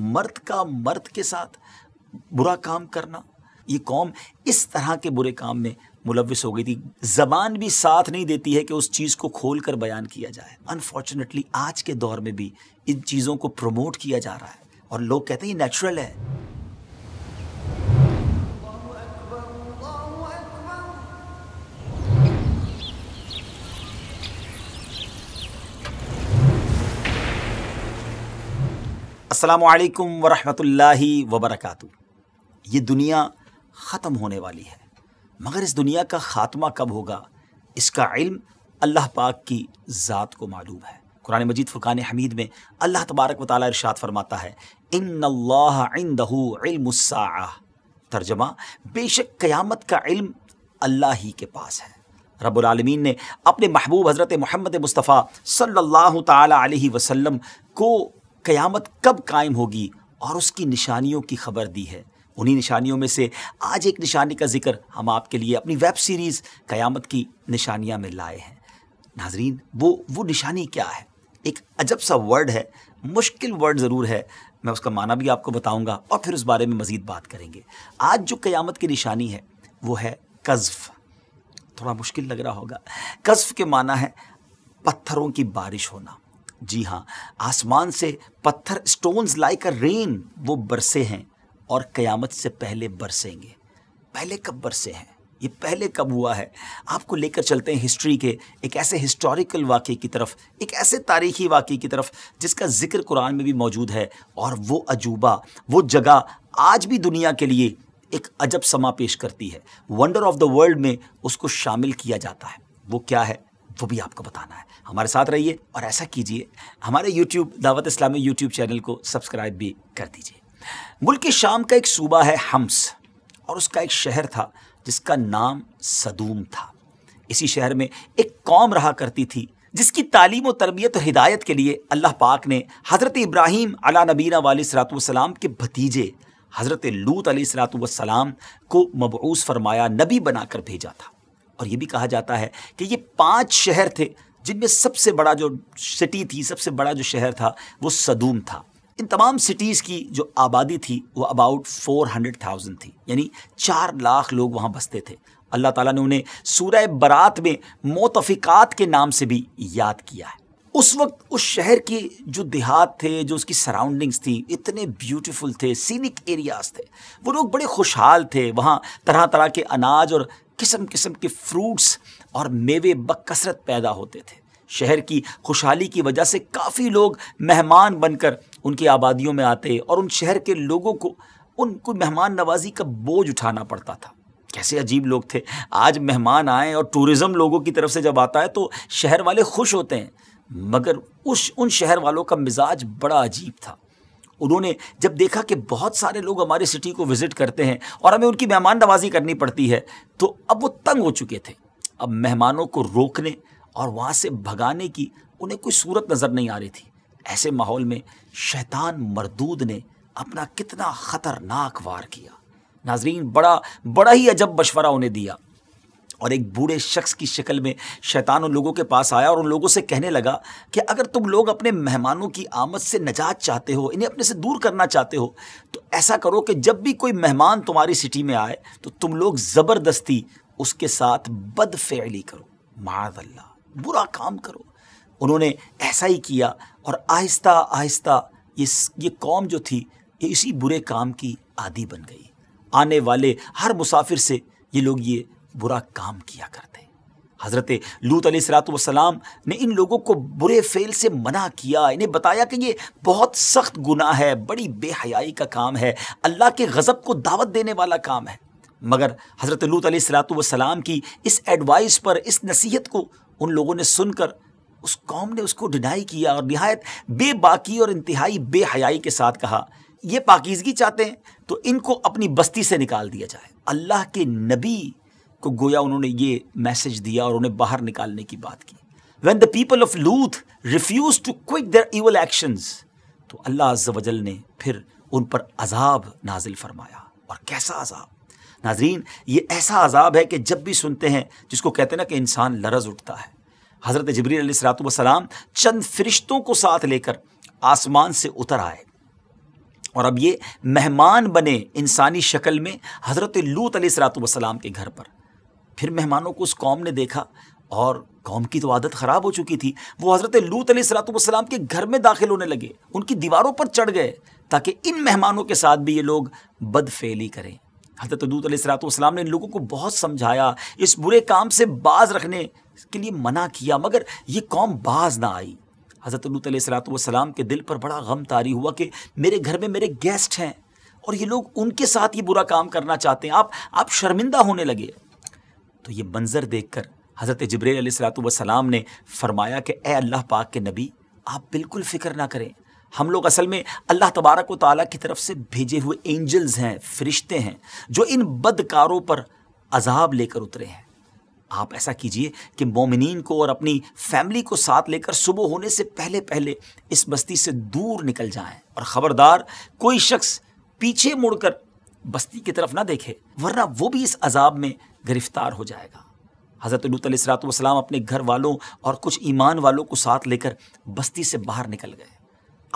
मर्द का मर्द के साथ बुरा काम करना ये कौम इस तरह के बुरे काम में मुलविस हो गई थी ज़बान भी साथ नहीं देती है कि उस चीज़ को खोल कर बयान किया जाए अनफॉर्चुनेटली आज के दौर में भी इन चीज़ों को प्रमोट किया जा रहा है और लोग कहते हैं ये नेचुरल है असलकम वरहमतुल्लाहि वबरकू ये दुनिया ख़त्म होने वाली है मगर इस दुनिया का ख़ात्मा कब होगा इसका इल्म अल्लाह पाक की ज़ात को मालूम है कुरान मजीद फ़ुरक़ान हमीद में अल्लाह तबारक व ताली इरशाद फरमाता है इन अल्लाहदूलमसा तर्जमा बेशक क़यामत का इल्म अल्लाह ही के पास है रबालमीन ने अपने महबूब हज़रत महमद मुस्तफ़ा सल्लल्लाहु अलैहि वसल्लम को क़यामत कब कायम होगी और उसकी निशानियों की खबर दी है उन्हीं निशानियों में से आज एक निशानी का जिक्र हम आपके लिए अपनी वेब सीरीज़ क़यामत की निशानियाँ में लाए हैं नाजरीन वो वो निशानी क्या है एक अजब सा वर्ड है मुश्किल वर्ड ज़रूर है मैं उसका माना भी आपको बताऊंगा और फिर उस बारे में मज़ीद बात करेंगे आज जो क़यामत की निशानी है वो है कज़फ़ थोड़ा मुश्किल लग रहा होगा कज़फ़ के माना है पत्थरों की बारिश होना जी हाँ आसमान से पत्थर स्टोन्स लाइक अ रेन वो बरसे हैं और क़यामत से पहले बरसेंगे पहले कब बरसे हैं ये पहले कब हुआ है आपको लेकर चलते हैं हिस्ट्री के एक ऐसे हिस्टोरिकल वाक़े की तरफ एक ऐसे तारीखी वाक़े की तरफ जिसका जिक्र कुरान में भी मौजूद है और वो अजूबा वो जगह आज भी दुनिया के लिए एक अजब समा पेश करती है वंडर ऑफ द वर्ल्ड में उसको शामिल किया जाता है वो क्या है वो भी आपको बताना है हमारे साथ रहिए और ऐसा कीजिए हमारे YouTube Dawat Islami YouTube channel को सब्सक्राइब भी कर दीजिए मुल्क शाम का एक सूबा है हम्स और उसका एक शहर था जिसका नाम सदूम था इसी शहर में एक कौम रहा करती थी जिसकी तालीम और तरबियत और हिदायत के लिए अल्लाह पाक ने हज़रत इब्राहीम अला नबीना वाली सलातम के भतीजे हज़रत लूत अली सलातम को मबूस फरमाया नबी बनाकर भेजा था और ये भी कहा जाता है कि ये पांच शहर थे जिनमें सबसे बड़ा जो सिटी थी सबसे बड़ा जो शहर था वो सदूम था इन तमाम सिटीज़ की जो आबादी थी वो अबाउट फोर हंड्रेड थाउजेंड थी यानी चार लाख लोग वहाँ बसते थे अल्लाह ताला ने उन्हें सूरह बरात में मोतफ़िकात के नाम से भी याद किया है उस वक्त उस शहर के जो देहात थे जो उसकी सराउंडिंग्स थी इतने ब्यूटीफुल थे सीनिक एरियाज थे वो लोग बड़े खुशहाल थे वहाँ तरह तरह के अनाज और किस्म किस्म के फ्रूट्स और मेवे बकसरत पैदा होते थे शहर की खुशहाली की वजह से काफ़ी लोग मेहमान बनकर उनकी आबादियों में आते और उन शहर के लोगों को उनको मेहमान नवाजी का बोझ उठाना पड़ता था कैसे अजीब लोग थे आज मेहमान आए और टूरिज़्म लोगों की तरफ से जब आता है तो शहर वाले खुश होते हैं मगर उस उन शहर वालों का मिजाज बड़ा अजीब था उन्होंने जब देखा कि बहुत सारे लोग हमारे सिटी को विज़िट करते हैं और हमें उनकी मेहमान नवाजी करनी पड़ती है तो अब वो तंग हो चुके थे अब मेहमानों को रोकने और वहाँ से भगाने की उन्हें कोई सूरत नज़र नहीं आ रही थी ऐसे माहौल में शैतान मरदूद ने अपना कितना ख़तरनाक वार किया नाजरीन बड़ा बड़ा ही अजब मशवरा उन्हें दिया और एक बूढ़े शख्स की शक्ल में शैतान उन लोगों के पास आया और उन लोगों से कहने लगा कि अगर तुम लोग अपने मेहमानों की आमद से नजात चाहते हो इन्हें अपने से दूर करना चाहते हो तो ऐसा करो कि जब भी कोई मेहमान तुम्हारी सिटी में आए तो तुम लोग ज़बरदस्ती उसके साथ बदफेली करो मादल्ला बुरा काम करो उन्होंने ऐसा ही किया और आहिस्ता आहिस्ता ये ये कौम जो थी ये इसी बुरे काम की आदि बन गई आने वाले हर मुसाफिर से ये लोग ये बुरा काम किया करते हज़रत लूत सलाम ने इन लोगों को बुरे फेल से मना किया इन्हें बताया कि ये बहुत सख्त गुनाह है बड़ी बेहयाई का काम है अल्लाह के गज़ब को दावत देने वाला काम है मगर हज़रत लूत सलाम की इस एडवाइस पर इस नसीहत को उन लोगों ने सुनकर उस कौम ने उसको डिनाई किया और नहायत बेबाकी और इंतहाई बेहयाई के साथ कहा ये पाकिजगी चाहते हैं तो इनको अपनी बस्ती से निकाल दिया जाए अल्लाह के नबी को गोया उन्होंने ये मैसेज दिया और उन्हें बाहर निकालने की बात की when the people of Lut refuse to quit their evil action तो अल्लाह वजल ने फिर उन पर अजाब नाजिल फरमाया और कैसा अजाब नाजरीन ये ऐसा अजाब है कि जब भी सुनते हैं जिसको कहते हैं ना कि इंसान लरज उठता है हज़रत जबरी चंद फरिश्तों को साथ लेकर आसमान से उतर आए और अब ये मेहमान बने इंसानी शक्ल में हज़रत लूत सलाम के घर पर फिर मेहमानों को उस कौम ने देखा और कौम की तो आदत ख़राब हो चुकी थी वो हज़रत लूत सलातम के घर में दाखिल होने लगे उनकी दीवारों पर चढ़ गए ताकि इन मेहमानों के साथ भी ये लोग बदफेली करें हजरत लूत सलातम ने इन लोगों को बहुत समझाया इस बुरे काम से बाज रखने के लिए मना किया मगर ये कौम बाज ना आई हज़रत लूत सलातम के दिल पर बड़ा गम तारी हुआ कि मेरे घर में मेरे गेस्ट हैं और ये लोग उनके साथ ये बुरा काम करना चाहते हैं आप आप शर्मिंदा होने लगे तो ये मंज़र देखकर हज़रत जबरील सलाम ने फरमाया कि ए अल्लाह पाक के नबी आप बिल्कुल फ़िक्र ना करें हम लोग असल में अल्लाह तबारक व ताली की तरफ से भेजे हुए एंजल्स हैं फरिश्ते हैं जो इन बदकारों पर अजाब लेकर उतरे हैं आप ऐसा कीजिए कि मोमिन को और अपनी फैमिली को साथ लेकर सुबह होने से पहले पहले इस बस्ती से दूर निकल जाएं और ख़बरदार कोई शख्स पीछे मुड़कर बस्ती की तरफ ना देखे वरना वो भी इस अजाब में गिरफ्तार हो जाएगा हज़रत लूत सलाम अपने घर वालों और कुछ ईमान वालों को साथ लेकर बस्ती से बाहर निकल गए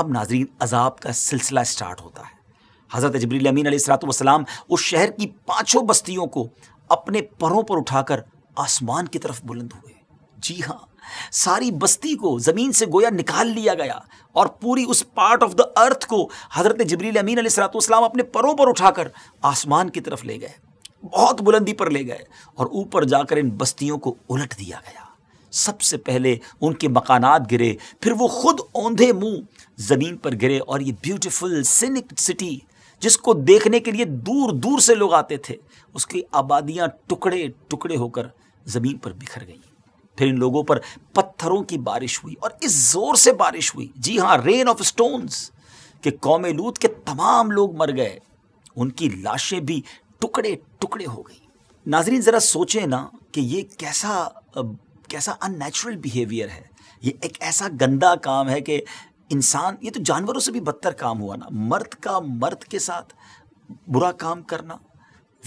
अब नाजरीन अजाब का सिलसिला स्टार्ट होता है हज़रत जबरील अमीन सलाम उस शहर की पाँचों बस्तियों को अपने परों पर उठाकर आसमान की तरफ बुलंद हुए जी हाँ सारी बस्ती को ज़मीन से गोया निकाल लिया गया और पूरी उस पार्ट ऑफ द अर्थ को हज़रत जबरील अमीन सलाम अपने परों पर उठाकर आसमान की तरफ ले गए बहुत बुलंदी पर ले गए और ऊपर जाकर इन बस्तियों को उलट दिया गया सबसे पहले उनके मकानात गिरे फिर वो खुद औंधे मुंह ज़मीन पर गिरे और ये ब्यूटीफुल सिनिक सिटी जिसको देखने के लिए दूर दूर से लोग आते थे उसकी आबादियाँ टुकड़े टुकड़े होकर ज़मीन पर बिखर गईं फिर इन लोगों पर पत्थरों की बारिश हुई और इस जोर से बारिश हुई जी हाँ रेन ऑफ स्टोन्स के कौम लूत के तमाम लोग मर गए उनकी लाशें भी टुकड़े टुकड़े हो गई नाजरीन ज़रा सोचें ना कि ये कैसा कैसा अननेचुरल बिहेवियर है ये एक ऐसा गंदा काम है कि इंसान ये तो जानवरों से भी बदतर काम हुआ ना मर्द का मर्द के साथ बुरा काम करना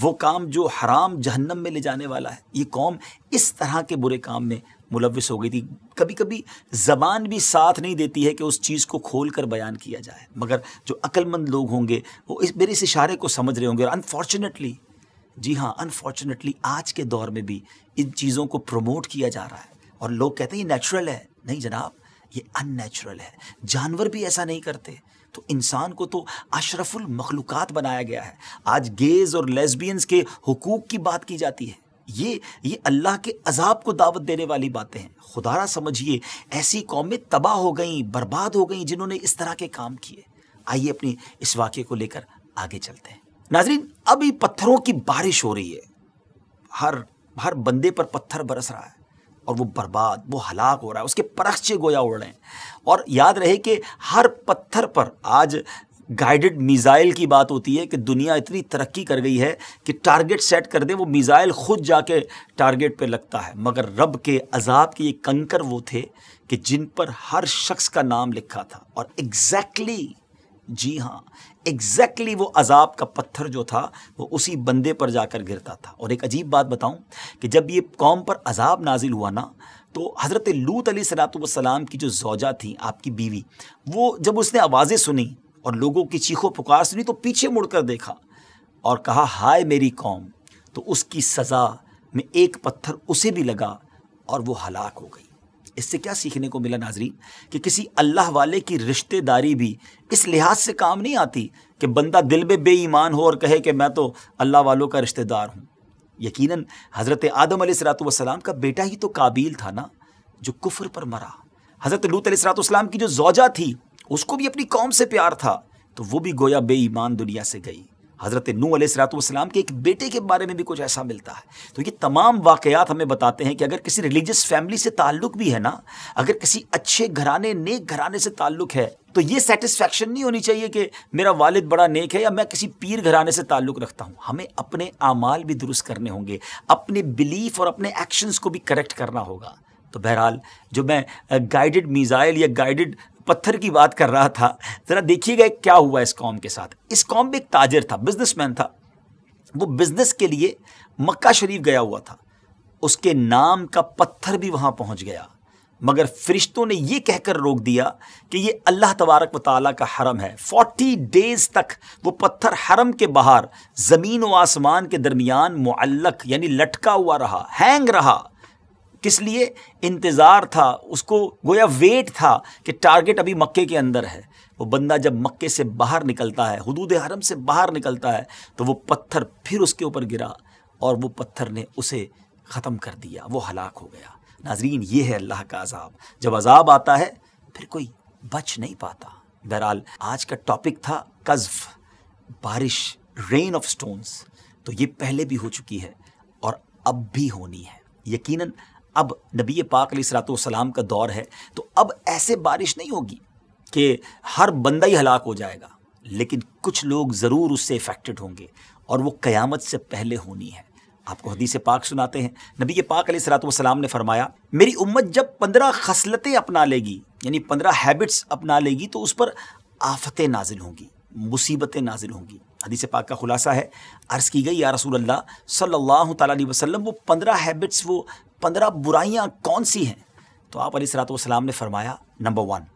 वो काम जो हराम जहन्नम में ले जाने वाला है ये कौम इस तरह के बुरे काम में मुलविस हो गई थी कभी कभी ज़बान भी साथ नहीं देती है कि उस चीज़ को खोल कर बयान किया जाए मगर जो अक्लमंद लोग होंगे वो इस मेरे इस इशारे को समझ रहे होंगे और अनफॉर्चुनेटली जी हाँ अनफॉर्चुनेटली आज के दौर में भी इन चीज़ों को प्रमोट किया जा रहा है और लोग कहते हैं ये नेचुरल है नहीं जनाब ये अननेचुरल है जानवर भी ऐसा नहीं करते तो इंसान को तो अशरफुल मखलूक़ात बनाया गया है आज गेज़ और लेस्बियंस के हकूक़ की बात की जाती है ये ये अल्लाह के अजाब को दावत देने वाली बातें हैं खुदारा समझिए ऐसी कौमें तबाह हो गई बर्बाद हो गई जिन्होंने इस तरह के काम किए आइए अपने इस वाक्य को लेकर आगे चलते हैं नाजरीन अभी पत्थरों की बारिश हो रही है हर हर बंदे पर पत्थर बरस रहा है और वो बर्बाद वो हलाक हो रहा है उसके परखचे गोया उड़ रहे हैं और याद रहे कि हर पत्थर पर आज गाइडेड मिज़ाइल की बात होती है कि दुनिया इतनी तरक्की कर गई है कि टारगेट सेट कर दे वो मिज़ाइल खुद जाके टारगेट पे लगता है मगर रब के अजाब के ये कंकर वो थे कि जिन पर हर शख्स का नाम लिखा था और एग्जैक्टली exactly, जी हाँ एग्जैक्टली exactly वो अजाब का पत्थर जो था वो उसी बंदे पर जाकर गिरता था और एक अजीब बात बताऊं कि जब ये कौम पर अजाब नाजिल हुआ ना तो हज़रत लूत अली सलाम की जो जौजा थी आपकी बीवी वो जब उसने आवाज़ें सुनी और लोगों की चीखों पुकार सुनी तो पीछे मुड़कर देखा और कहा हाय मेरी कौम तो उसकी सज़ा में एक पत्थर उसे भी लगा और वो हलाक हो गई इससे क्या सीखने को मिला नाजरीन कि किसी अल्लाह वाले की रिश्तेदारी भी इस लिहाज से काम नहीं आती कि बंदा दिल में बेईमान हो और कहे कि मैं तो अल्लाह वालों का रिश्तेदार हूँ यकीनन हज़रत आदम सलाम का बेटा ही तो काबिल था ना जो कुफर पर मरा हज़रत लूत सलाम की जो जौजा थी उसको भी अपनी कौम से प्यार था तो वो भी गोया बेईमान दुनिया से गई हज़रत नू सलाम के एक बेटे के बारे में भी कुछ ऐसा मिलता है तो ये तमाम वाकयात हमें बताते हैं कि अगर किसी रिलीजियस फैमिली से ताल्लुक़ भी है ना अगर किसी अच्छे घराने नेक घराने से ताल्लुक़ है तो ये सेटिस्फैक्शन नहीं होनी चाहिए कि मेरा वालिद बड़ा नेक है या मैं किसी पीर घराने से ताल्लुक़ रखता हूँ हमें अपने अमाल भी दुरुस्त करने होंगे अपने बिलीफ और अपने एक्शंस को भी करेक्ट करना होगा तो बहरहाल जो मैं गाइडेड मिज़ाइल या गाइडेड पत्थर की बात कर रहा था ज़रा देखिएगा क्या हुआ इस कॉम के साथ इस कॉम भी एक ताजर था बिजनेसमैन था वो बिजनेस के लिए मक्का शरीफ गया हुआ था उसके नाम का पत्थर भी वहाँ पहुँच गया मगर फरिश्तों ने यह कहकर रोक दिया कि ये अल्लाह तबारक वाली का हरम है फोर्टी डेज तक वो पत्थर हरम के बाहर ज़मीन व आसमान के दरमियान मुअल्लक यानी लटका हुआ रहा हैंग रहा किस लिए इंतज़ार था उसको गोया वेट था कि टारगेट अभी मक्के के अंदर है वो बंदा जब मक्के से बाहर निकलता है हदूद हरम से बाहर निकलता है तो वो पत्थर फिर उसके ऊपर गिरा और वो पत्थर ने उसे ख़त्म कर दिया वो हलाक हो गया नाजरीन ये है अल्लाह का अजाब जब अजाब आता है फिर कोई बच नहीं पाता बहरहाल आज का टॉपिक था कजफ बारिश रेन ऑफ स्टोन्स तो ये पहले भी हो चुकी है और अब भी होनी है यकीनन अब नबी पाक सलाम का दौर है तो अब ऐसे बारिश नहीं होगी कि हर बंदा ही हलाक हो जाएगा लेकिन कुछ लोग ज़रूर उससे इफ़ेक्टेड होंगे और वो क़यामत से पहले होनी है आपको हदीस पाक सुनाते हैं नबी पाक सलाम ने फरमाया मेरी उम्मत जब पंद्रह खसलतें अपना लेगी यानी पंद्रह हैबिट्स अपना लेगी तो उस पर आफतें नाजिल होंगी मुसीबतें नाजिल होंगी हदीस पाक का खुलासा है अर्ज़ की गई या रसूल अल्लाह सल्लल्लाहु अलैहि वो पंद्रह हैबिट्स वो पंद्रह बुराइयाँ कौन सी हैं तो आप अली सलाम ने फरमाया नंबर वन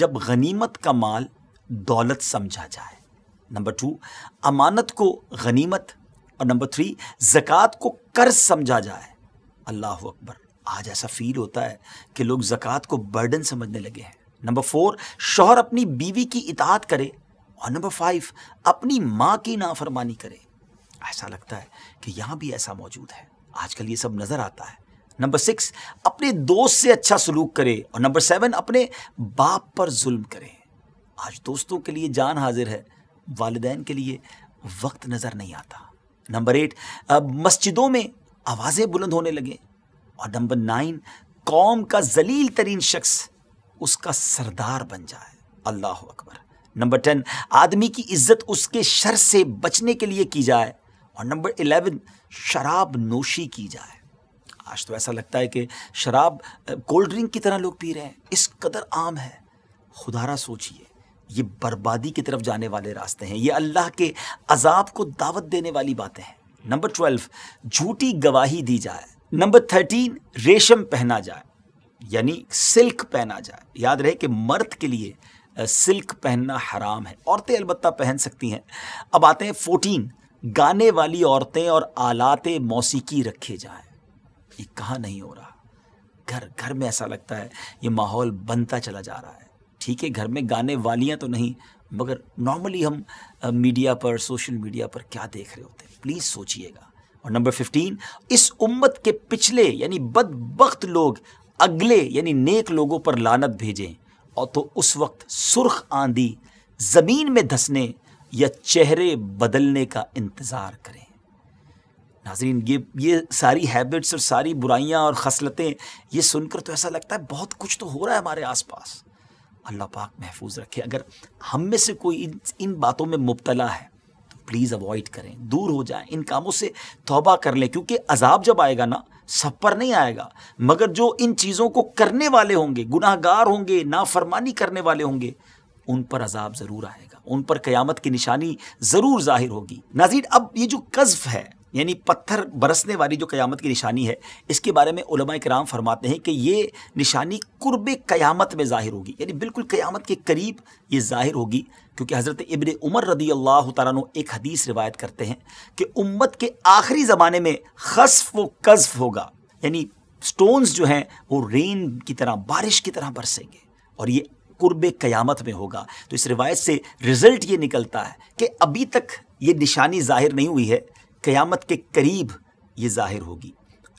जब गनीमत का माल दौलत समझा जाए नंबर टू अमानत को गनीमत और नंबर थ्री जक़ात को कर्ज समझा जाए अल्लाह अकबर आज ऐसा फील होता है कि लोग जक़ात को बर्डन समझने लगे हैं नंबर फोर शोहर अपनी बीवी की इतात करे और नंबर फाइव अपनी माँ की नाफरमानी करे ऐसा लगता है कि यहाँ भी ऐसा मौजूद है आजकल ये सब नज़र आता है नंबर सिक्स अपने दोस्त से अच्छा सलूक करें और नंबर सेवन अपने बाप पर जुल्म करें आज दोस्तों के लिए जान हाजिर है वालदेन के लिए वक्त नज़र नहीं आता नंबर एट मस्जिदों में आवाज़ें बुलंद होने लगें और नंबर नाइन कौम का जलील तरीन शख्स उसका सरदार बन जाए अल्लाह अकबर नंबर टेन आदमी की इज्जत उसके शर से बचने के लिए की जाए और नंबर इलेवन शराब नोशी की जाए आज तो ऐसा लगता है कि शराब कोल्ड ड्रिंक की तरह लोग पी रहे हैं इस कदर आम है खुदारा सोचिए ये बर्बादी की तरफ जाने वाले रास्ते हैं ये अल्लाह के अजाब को दावत देने वाली बातें हैं नंबर ट्वेल्व झूठी गवाही दी जाए नंबर थर्टीन रेशम पहना जाए यानी सिल्क पहना जाए याद रहे कि मर्द के लिए सिल्क पहनना हराम है औरतें अलबत् पहन सकती हैं अब आते हैं फोर्टीन गाने वाली औरतें और आलाते मौसीकी रखे जाएं ये कहाँ नहीं हो रहा घर घर में ऐसा लगता है ये माहौल बनता चला जा रहा है ठीक है घर में गाने वालियाँ तो नहीं मगर नॉर्मली हम मीडिया पर सोशल मीडिया पर क्या देख रहे होते हैं प्लीज़ सोचिएगा और नंबर फिफ्टीन इस उम्मत के पिछले यानी बदबخت लोग अगले यानी नेक लोगों पर लानत भेजें और तो उस वक्त सुर्ख आंधी ज़मीन में धंसने या चेहरे बदलने का इंतज़ार करें नाजरीन ये ये सारी हैबिट्स और सारी बुराइयाँ और खसलतें ये सुनकर तो ऐसा लगता है बहुत कुछ तो हो रहा है हमारे आस पास अल्लाह पाक महफूज रखे अगर हम में से कोई इन, इन बातों में मुबतला है तो प्लीज़ अवॉइड करें दूर हो जाएं इन कामों से तोबा कर लें क्योंकि अजाब जब आएगा ना सब पर नहीं आएगा मगर जो इन चीज़ों को करने वाले होंगे गुनाहगार होंगे नाफरमानी करने वाले होंगे उन पर अजाब ज़रूर आएगा उन पर क़यामत की निशानी ज़रूर ज़ाहिर होगी नाजीर अब ये जो कज़फ़ है यानी पत्थर बरसने वाली जो क़यामत की निशानी है इसके बारे में उलमा कराम फरमाते हैं कि ये निशानी कुर्ब क़यामत में ज़ाहिर होगी यानी बिल्कुल क़यामत के करीब ये ज़ाहिर होगी क्योंकि हज़रत इबन उमर रदी अल्लाह तु एक हदीस रिवायत करते हैं कि उम्मत के आखिरी ज़माने में खसफ व कज़फ होगा यानी स्टोन्स जो हैं वो रेन की तरह बारिश की तरह बरसेंगे और ये कुर्ब क़यामत में होगा तो इस रिवायत से रिज़ल्ट ये निकलता है कि अभी तक ये निशानी ज़ाहिर नहीं हुई है क़यामत के करीब ये ज़ाहिर होगी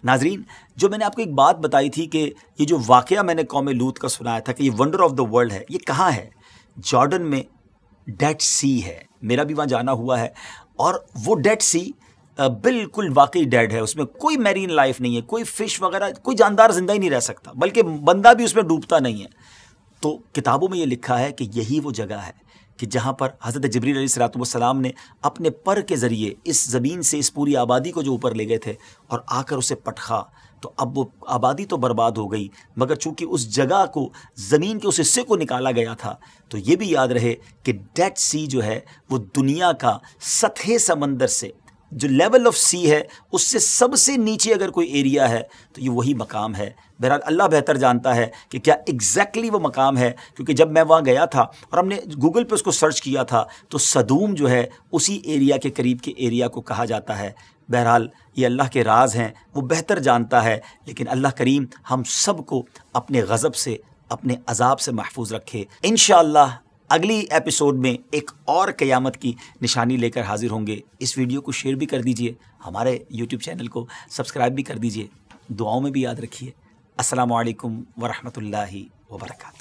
नाजरीन जो मैंने आपको एक बात बताई थी कि ये जो वाक़ मैंने कौम लूत का सुनाया था कि ये वंडर ऑफ द वर्ल्ड है ये कहाँ है जॉर्डन में डेट सी है मेरा भी वहाँ जाना हुआ है और वो डेट सी बिल्कुल वाकई डेड है उसमें कोई मैरीन लाइफ नहीं है कोई फ़िश वगैरह कोई जानदार ज़िंदा ही नहीं रह सकता बल्कि बंदा भी उसमें डूबता नहीं है तो किताबों में ये लिखा है कि यही वो जगह है कि जहाँ पर हज़रत जबरी सलातम ने अपने पर के ज़रिए इस ज़मीन से इस पूरी आबादी को जो ऊपर ले गए थे और आकर उसे पटखा तो अब वो आबादी तो बर्बाद हो गई मगर चूंकि उस जगह को ज़मीन के उस हिस्से को निकाला गया था तो ये भी याद रहे कि डेड सी जो है वो दुनिया का सतह समंदर से जो लेवल ऑफ सी है उससे सबसे नीचे अगर कोई एरिया है तो ये वही मकाम है बहरहाल अल्लाह बेहतर जानता है कि क्या एग्जैक्टली exactly वो मकाम है क्योंकि जब मैं वहाँ गया था और हमने गूगल पे उसको सर्च किया था तो सदूम जो है उसी एरिया के करीब के एरिया को कहा जाता है बहरहाल ये अल्लाह के राज हैं वो बेहतर जानता है लेकिन अल्लाह करीम हम सब अपने गज़ब से अपने अजाब से महफूज रखे इन अगली एपिसोड में एक और क़यामत की निशानी लेकर हाजिर होंगे इस वीडियो को शेयर भी कर दीजिए हमारे यूट्यूब चैनल को सब्सक्राइब भी कर दीजिए दुआओं में भी याद रखिए असलकम वरहमल वर्का